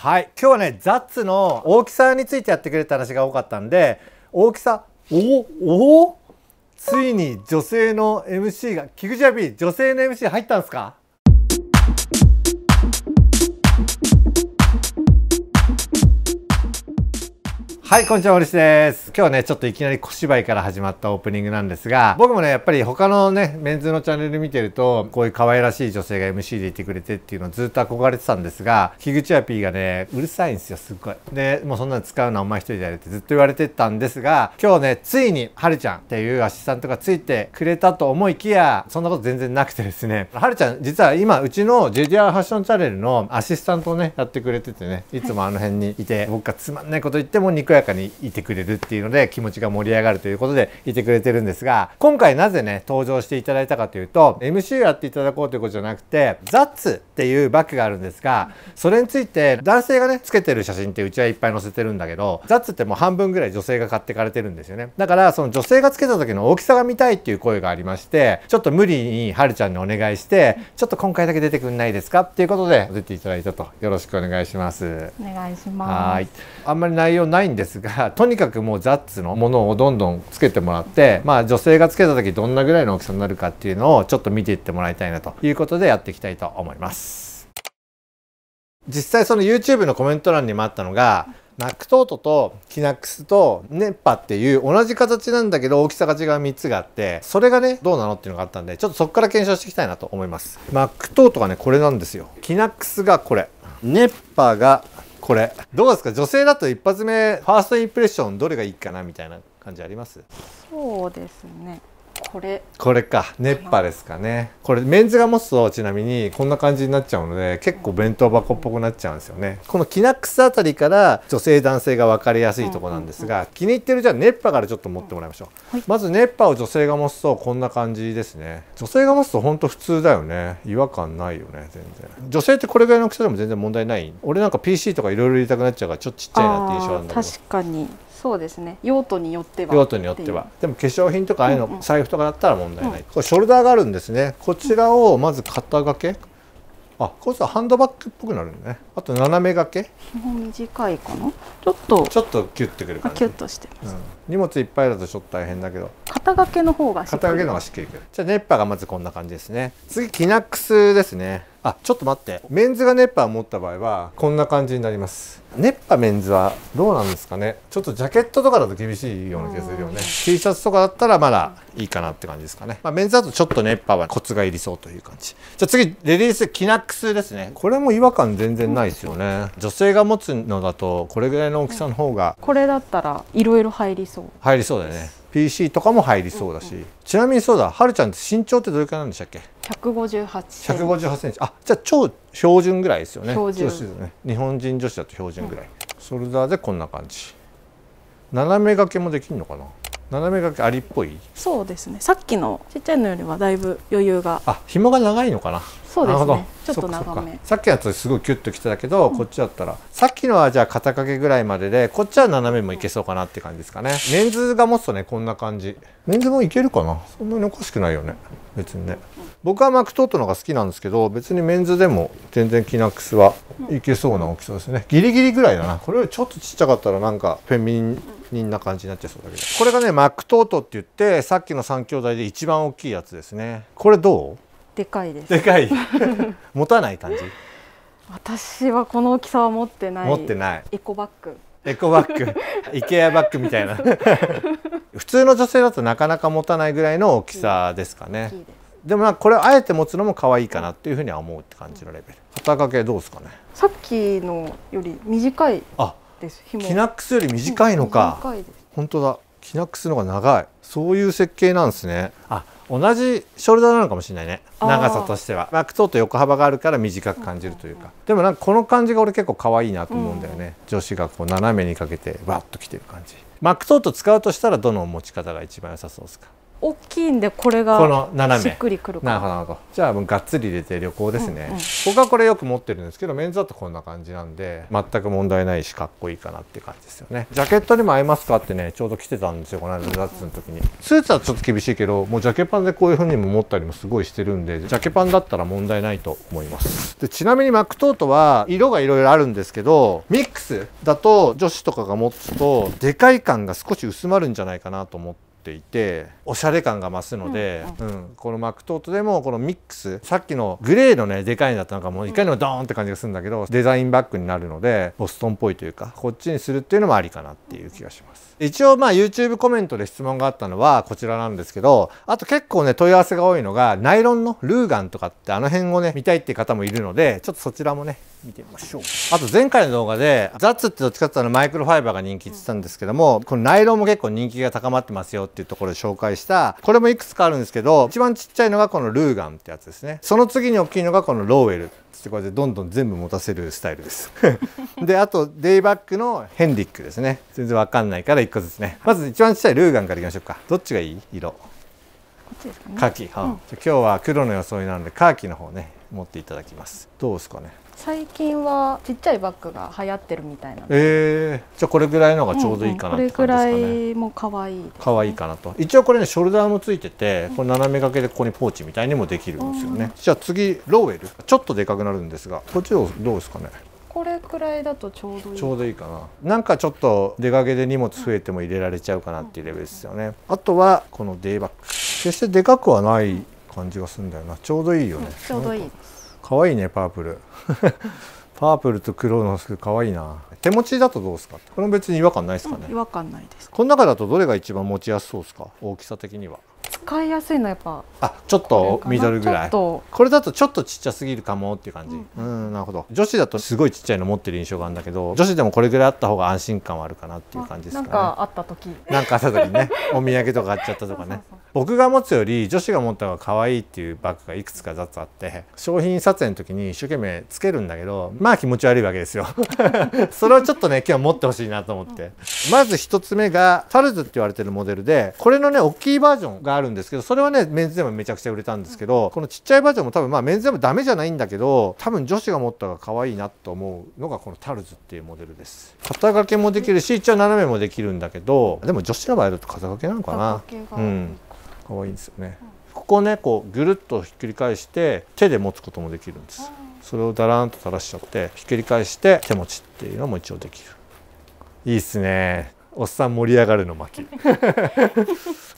はい今日はねザッツの大きさについてやってくれた話が多かったんで大きさおおついに女性の MC が菊池亜美女性の MC 入ったんですかはい、こんにちは、森下です。今日はね、ちょっといきなり小芝居から始まったオープニングなんですが、僕もね、やっぱり他のね、メンズのチャンネル見てると、こういう可愛らしい女性が MC でいてくれてっていうのをずっと憧れてたんですが、樋口アピーがね、うるさいんですよ、すっごい。で、もうそんなの使うのはお前一人でやれってずっと言われてたんですが、今日ね、ついに、はるちゃんっていうアシスタントがついてくれたと思いきや、そんなこと全然なくてですね、はるちゃん、実は今、うちの JDR ファッションチャンネルのアシスタントをね、やってくれててね、いつもあの辺にいて、僕がつまんないこと言っても肉屋やかにいてくれるっていうので気持ちが盛り上がるということでいてくれてるんですが今回なぜね登場していただいたかというと MC をやっていただこうということじゃなくて「ザッツ」っていうバッグがあるんですがそれについて男性がねつけてる写真ってうちはいっぱい載せてるんだけど「雑ってもう半分ぐらい女性が買ってかれてるんですよねだからその女性がつけた時の大きさが見たいっていう声がありましてちょっと無理にはるちゃんにお願いしてちょっと今回だけ出てくんないですかっていうことで出ていただいたとよろしくお願いします。お願いしますあんまり内容ないんですですがとにかくもうザッツのものをどんどんつけてもらってまあ女性がつけた時どんなぐらいの大きさになるかっていうのをちょっと見ていってもらいたいなということでやっていきたいと思います。実際その YouTube のコメント欄にもあったのがマックトートとキナックスと熱波っていう同じ形なんだけど大きさが違う3つがあってそれがねどうなのっていうのがあったんでちょっとそこから検証していきたいなと思いますマックトートがねこれなんですよキナックスがこれ熱波がこれどうですか女性だと一発目ファーストインプレッションどれがいいかなみたいな感じありますそうですねこれこれか熱波ですかねこれメンズが持つとちなみにこんな感じになっちゃうので結構弁当箱っぽくなっちゃうんですよねこのキナックスあたりから女性男性が分かりやすいとこなんですが、気に入ってるじゃあ熱波からちょっと持ってもらいましょう、まず熱波を女性が持つとこんな感じですね女性が持つとほんと普通だよね違和感ないよね全然女性ってこれぐらいの大きさでも全然問題ない俺なんか PC とかいろいろ入れたくなっちゃうからちょっとちっちゃいなって印象あるんだけど確かにそうですね用途によっては用途によってはでも化粧品とかああいうの、うんうん、財布とかだったら問題ない、うん、ショルダーがあるんですねこちらをまず肩掛け、あこうするハンドバッグっぽくなるんだねあと斜め掛け短いかなちょっとちょっとキュッてくる感じキュッとしてます、うん、荷物いっぱいだとちょっと大変だけど肩掛けの方が肩掛けの方がしっかりくるじゃあ熱波がまずこんな感じですね次キナックスですねあちょっと待ってメンズが熱波を持った場合はこんな感じになります熱波メンズはどうなんですかねちょっとジャケットとかだと厳しいような気がするよね T シャツとかだったらまだいいかなって感じですかね、まあ、メンズだとちょっと熱波はコツがいりそうという感じじゃあ次レディースキナックスですねこれも違和感全然ないですよね女性が持つのだとこれぐらいの大きさの方が、これだったらいろいろ入りそう入りそうだよね PC とかも入りそうだし、うんうん、ちなみにそうだはるちゃんって身長ってどれくらいなんでしたっけ158センチ158センチあじゃあ超標準ぐらいですよね標準ですね、日本人女子だと標準ぐらい、うん、ショルダーでこんな感じ斜め掛けもできるのかな斜めがけありっぽいそうですねさっきのちっちゃいのよりはだいぶ余裕があ紐が長いのかなそうですねちょっと長めさっきのやつすごいキュッときてたけど、うん、こっちだったらさっきのはじゃあ肩掛けぐらいまででこっちは斜めもいけそうかなって感じですかねメンズが持つとねこんな感じメンズもいけるかなそんなにおかしくないよね別にね、うん、僕はマクトートのが好きなんですけど別にメンズでも全然キナックスはいけそうな大きさですねギリギリぐらいだなこれよりちょっとちっちゃかったらなんかフェミンにんな感じになっちゃそうだけどこれがねマックトートって言ってさっきの3兄弟で一番大きいやつですねこれどうでかいですでかい 持たない感じ私はこの大きさは持ってない持ってないエコバッグエコバッグ イケアバッグみたいな 普通の女性だとなかなか持たないぐらいの大きさですかねでもなんこれあえて持つのも可愛いかなっていうふうには思うって感じのレベル肩掛けどうですかねさっきのより短いあですキナックスより短いのか、うん、本当だキナックスの方が長いそういう設計なんですねあ同じショルダーなのかもしれないね長さとしてはックトーと横幅があるから短く感じるというか、でもなんかこの感じが俺結構可愛いなと思うんだよね、うん、女子がこう斜めにかけてバッときてる感じマックトート使うとしたらどの持ち方が一番良さそうですか大きいんでこれがこの斜めしっくりくるなるほどなるほどじゃあもうがっつり入れて旅行ですね、うんうん、僕はこれよく持ってるんですけどメンズだとこんな感じなんで全く問題ないしかっこいいかなって感じですよねジャケットにも合いますかってねちょうど着てたんですよこの間ザッツの時にスーツはちょっと厳しいけどもうジャケパンでこういう風にも持ったりもすごいしてるんでジャケパンだったら問題ないと思いますでちなみにマックトートは色がいろいろあるんですけどミックスだと女子とかが持つとでかい感が少し薄まるんじゃないかなと思ってていておしゃれ感が増すので、うん、うんうん、このマクトートでもこのミックスさっきのグレーのねでかいのだったのがもういかにもドーンって感じがするんだけど、デザインバッグになるのでボストンっぽいというかこっちにするっていうのもありかなっていう気がします。一応まあ YouTube コメントで質問があったのはこちらなんですけどあと結構ね問い合わせが多いのがナイロンのルーガンとかってあの辺をね見たいっていう方もいるのでちょっとそちらもね見てみましょうあと前回の動画でザッツってどっちかっていうとマイクロファイバーが人気って言ったんですけどもこのナイロンも結構人気が高まってますよっていうところで紹介したこれもいくつかあるんですけど一番ちっちゃいのがこのルーガンってやつですねその次に大きいのがこのローウェルってこれでどんどん全部持たせるスタイルです であとデイバックのヘンリックですね全然わかんないから1個ずつねまず一番ちっちゃいルーガンからいきましょうかどっちがいい色ね、カーキ、今日は黒の装いなのでカーキの方ね持っていただきますどうですかね最近はちっちゃいバッグが流行ってるみたいなええー、じゃあこれぐらいのがちょうどいいかな、って感じですかね、これぐらいも可愛い、ね、可愛いかなと一応これねショルダーもついててこれ斜め掛けでここにポーチみたいにもできるんですよね、じゃあ次ローウェルちょっとでかくなるんですがこっちをどうですかねこれくらいだとちょうどいいちょうどいいかななんかちょっと出かけで荷物増えても入れられちゃうかなっていうレベルですよねあとはこのデイバッグ決してでかくはない感じがするんだよなちょうどいいよね、うん、ちょうどいいです可愛いねパープル パープルと黒の服可愛いいな手持ちだとどうですかこれも別に違和感ないですかね、うん、違和感ないですこの中だとどれが一番持ちやすそうですか大きさ的には使いやすいのやっぱあちょっとミドルぐらいこれだとちょっとちっちゃすぎるかもっていう感じ、うん、うんなるほど女子だとすごいちっちゃいの持ってる印象があるんだけど女子でもこれぐらいあった方が安心感はあるかなっていう感じですかねなんかあった時なんかあった時ね お土産とか買っちゃったとかね僕が持つより女子が持った方が可愛いっていうバッグがいくつか雑あって商品撮影の時に一生懸命つけるんだけどまあ気持ち悪いわけですよ それをちょっとね今日持ってほしいなと思って、うん、まず一つ目がタルズって言われてるモデルでこれのね大きいバージョンがあるんですですけどそれはねメンズでもめちゃくちゃ売れたんですけど、うん、このちっちゃいバージョンも多分まあメンズでもダメじゃないんだけど多分女子が持った方が可愛いなと思うのがこのタルズっていうモデルです肩掛けもできるし一応斜めもできるんだけどでも女子の場合だと肩掛けなのかなうん可愛いんですよね、うん、ここねこうぐるっとひっくり返して手で持つこともできるんです、それをだらんと垂らしちゃってひっくり返して手持ちっていうのも一応できるいいっすねおっさん盛り上がるの巻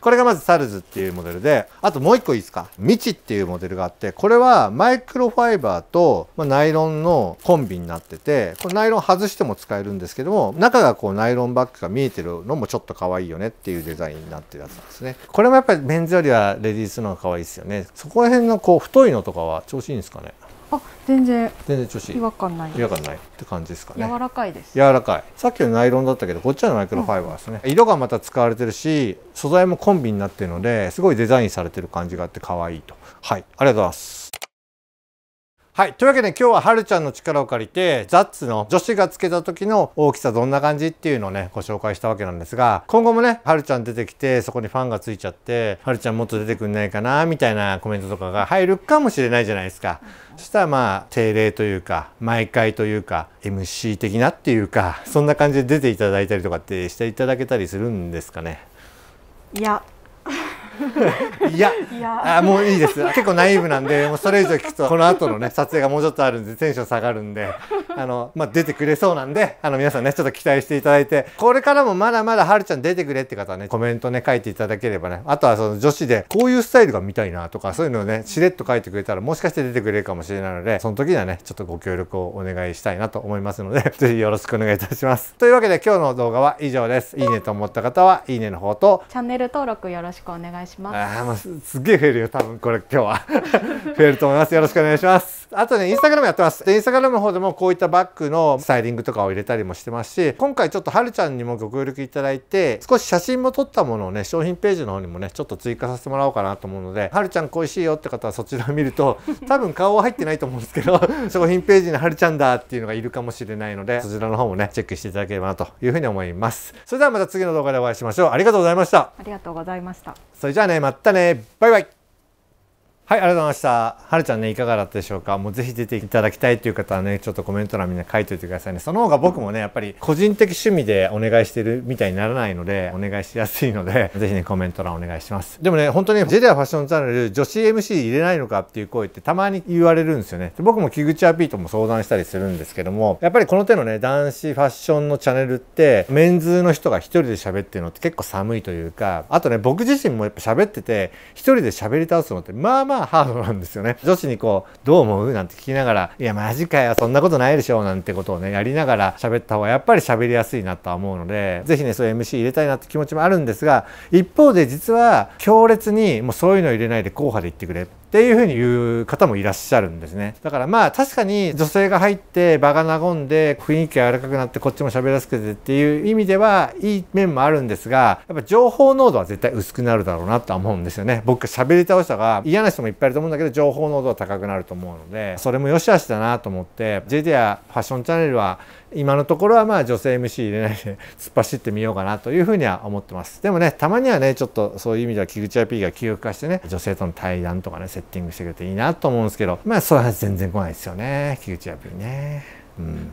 これがまずサルズっていうモデルであともう一個いいですかミチっていうモデルがあってこれはマイクロファイバーと、まナイロンのコンビになっててこれナイロン外しても使えるんですけども中がこうナイロンバッグが見えてるのもちょっと可愛いよねっていうデザインになってるやつなんですねこれもやっぱりメンズよりはレディースの方が可愛いですよねそこら辺のこう太いのとかは調子いいんですかねあ全然全然調子違和感ない違和感ないって感じですかね柔らかいです柔らかいさっきのナイロンだったけどこっちはマイクロファイバーですね、うん、色がまた使われてるし素材もコンビになってるのですごいデザインされてる感じがあって可愛いとはいありがとうございますはい。というわけで今日ははるちゃんの力を借りて、ザッツの女子がつけた時の大きさどんな感じっていうのをね、ご紹介したわけなんですが、今後もね、はるちゃん出てきて、そこにファンがついちゃって、はるちゃんもっと出てくんないかな、みたいなコメントとかが入るかもしれないじゃないですか。そしたらまあ、定例というか、毎回というか、MC 的なっていうか、そんな感じで出ていただいたりとかってしていただけたりするんですかね。いや、いやあもういいです結構ナイーブなんでもうそれ以上聞くとこの後のね撮影がもうちょっとあるんでテンション下がるんであの、まあ、出てくれそうなんであの皆さんねちょっと期待していただいてこれからもまだまだはるちゃん出てくれって方はねコメントね書いていただければねあとはその女子でこういうスタイルが見たいなとかそういうのをねしれっと書いてくれたらもしかして出てくれるかもしれないのでその時にはねちょっとご協力をお願いしたいなと思いますので是非 よろしくお願いいたします。というわけで今日の動画は以上です。いいねと思った方はいいねの方とチャンネル登録よろしくお願い願いしますああもうすげえ増えるよ多分これ今日は 増えると思いますよろしくお願いしますあとねインスタグラムやってますでインスタグラムの方でもこういったバッグのスタイリングとかを入れたりもしてますし今回ちょっとはるちゃんにもご協力いただいて少し写真も撮ったものをね商品ページの方にもねちょっと追加させてもらおうかなと思うのではるちゃん恋しいよって方はそちらを見ると 多分顔は入ってないと思うんですけど商 品ページにはるちゃんだっていうのがいるかもしれないのでそちらの方もねチェックしていただければなというふうに思いますそれではまた次の動画でお会いしましょうありがとうございましたありがとうございましたれじゃあね、またね。バイバイ。はい、ありがとうございました。はるちゃんね、いかがだったでしょうか。もうぜひ出ていただきたいという方はね、ちょっとコメント欄みんな書いといてくださいね。その方が僕もね、やっぱり個人的趣味でお願いしてるみたいにならないので、お願いしやすいので、ぜひね、コメント欄お願いします。でもね、本当にジェリアファッションチャンネル、女子 MC 入れないのかっていう声ってたまに言われるんですよね。で僕も木口アピートも相談したりするんですけども、やっぱりこの手のね、男子ファッションのチャンネルって、メンズの人が一人で喋ってるのって結構寒いというか、あとね、僕自身もやっぱ喋ってて、一人で喋り倒すのって、まあまあハードなんですよね女子にこう「どう思う?」なんて聞きながら「いやマジかよそんなことないでしょ」なんてことをねやりながら喋った方がやっぱり喋りやすいなとは思うので是非ねそういう MC 入れたいなって気持ちもあるんですが一方で実は強烈にもうそういうの入れないで硬派で言ってくれっていうふうに言う方もいらっしゃるんですね。だからまあ確かに女性が入って場が和んで雰囲気が柔らかくなってこっちも喋らすくてっていう意味ではいい面もあるんですが、やっぱ情報濃度は絶対薄くなるだろうなとは思うんですよね。僕喋り倒したが嫌な人もいっぱいいると思うんだけど情報濃度は高くなると思うので、それも良し悪しだなと思って、JD やファッションチャンネルは今のところはまあ女性 MC 入れないで突っ走ってみようかなというふうには思ってますでもねたまにはねちょっとそういう意味では菊池 IP が記憶化してね女性との対談とかねセッティングしてくれていいなと思うんですけどまあそれは全然来ないですよね菊池 IP ねうん。